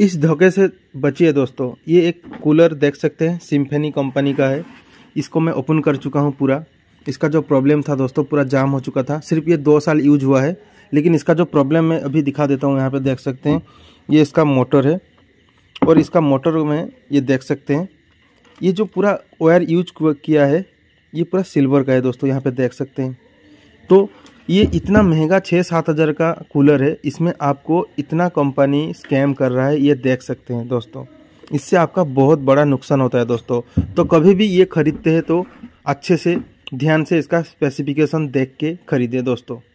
इस धोखे से बचिए दोस्तों ये एक कूलर देख सकते हैं सिम्फनी कंपनी का है इसको मैं ओपन कर चुका हूँ पूरा इसका जो प्रॉब्लम था दोस्तों पूरा जाम हो चुका था सिर्फ ये दो साल यूज हुआ है लेकिन इसका जो प्रॉब्लम मैं अभी दिखा देता हूँ यहाँ पर देख सकते हैं ये इसका मोटर है और इसका मोटर में ये देख सकते हैं ये जो पूरा वायर यूज किया है ये पूरा सिल्वर का है दोस्तों यहाँ पे देख सकते हैं तो ये इतना महंगा छः सात हज़ार का कूलर है इसमें आपको इतना कंपनी स्कैम कर रहा है ये देख सकते हैं दोस्तों इससे आपका बहुत बड़ा नुकसान होता है दोस्तों तो कभी भी ये ख़रीदते हैं तो अच्छे से ध्यान से इसका स्पेसिफिकेशन देख के ख़रीदें दोस्तों